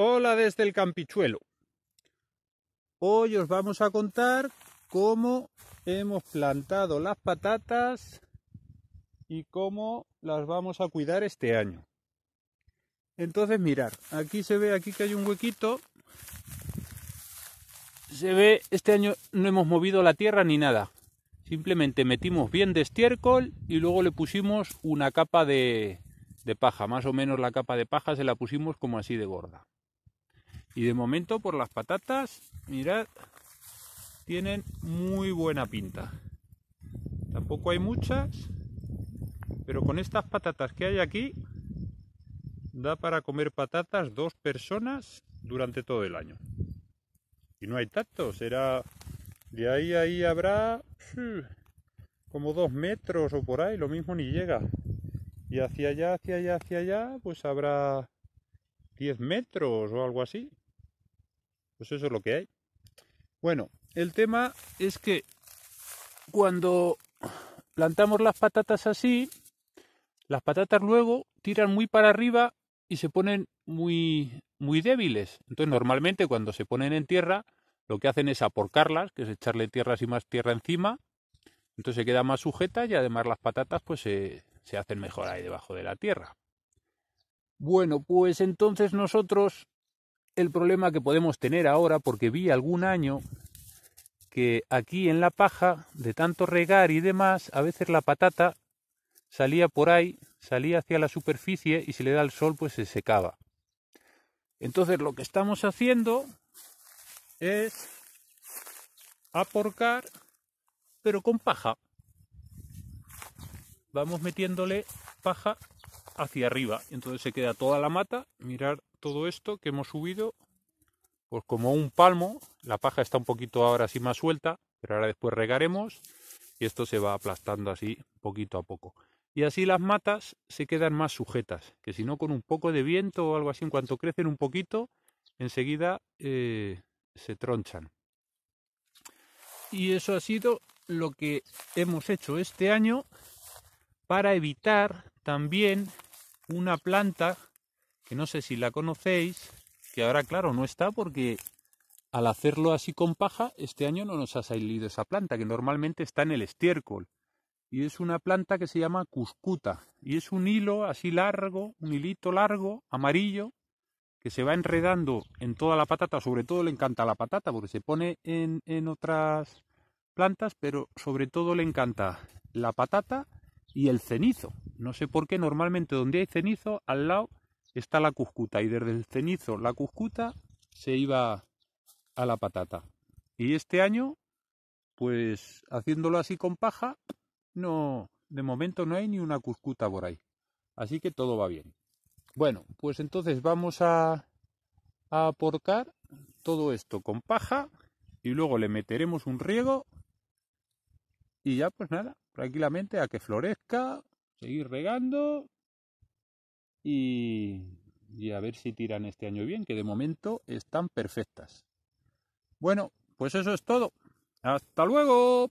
Hola desde el Campichuelo. Hoy os vamos a contar cómo hemos plantado las patatas y cómo las vamos a cuidar este año. Entonces mirad, aquí se ve aquí que hay un huequito. Se ve, este año no hemos movido la tierra ni nada. Simplemente metimos bien de estiércol y luego le pusimos una capa de paja. Más o menos la capa de paja se la pusimos como así de gorda. Y de momento por las patatas, mirad, tienen muy buena pinta. Tampoco hay muchas, pero con estas patatas que hay aquí, da para comer patatas dos personas durante todo el año. Y no hay tanto, será... De ahí a ahí habrá hmm, como dos metros o por ahí, lo mismo ni llega. Y hacia allá, hacia allá, hacia allá, pues habrá 10 metros o algo así. Pues eso es lo que hay. Bueno, el tema es que cuando plantamos las patatas así, las patatas luego tiran muy para arriba y se ponen muy, muy débiles. Entonces, normalmente cuando se ponen en tierra, lo que hacen es aporcarlas, que es echarle tierra y más tierra encima. Entonces se queda más sujeta y además las patatas pues se, se hacen mejor ahí debajo de la tierra. Bueno, pues entonces nosotros el problema que podemos tener ahora, porque vi algún año que aquí en la paja, de tanto regar y demás, a veces la patata salía por ahí, salía hacia la superficie y si le da el sol pues se secaba. Entonces lo que estamos haciendo es aporcar pero con paja. Vamos metiéndole paja hacia arriba. Entonces se queda toda la mata. Mirar todo esto que hemos subido, pues como un palmo, la paja está un poquito ahora así más suelta, pero ahora después regaremos y esto se va aplastando así poquito a poco. Y así las matas se quedan más sujetas, que si no con un poco de viento o algo así, en cuanto crecen un poquito, enseguida eh, se tronchan. Y eso ha sido lo que hemos hecho este año para evitar también una planta que no sé si la conocéis, que ahora claro no está porque al hacerlo así con paja, este año no nos ha salido esa planta, que normalmente está en el estiércol. Y es una planta que se llama cuscuta. Y es un hilo así largo, un hilito largo, amarillo, que se va enredando en toda la patata. Sobre todo le encanta la patata, porque se pone en, en otras plantas, pero sobre todo le encanta la patata y el cenizo. No sé por qué normalmente donde hay cenizo, al lado está la cuscuta y desde el cenizo la cuscuta se iba a la patata. Y este año, pues haciéndolo así con paja, no, de momento no hay ni una cuscuta por ahí. Así que todo va bien. Bueno, pues entonces vamos a, a aportar todo esto con paja y luego le meteremos un riego y ya pues nada, tranquilamente a que florezca, seguir regando y, a ver si tiran este año bien, que de momento están perfectas. Bueno, pues eso es todo. Hasta luego.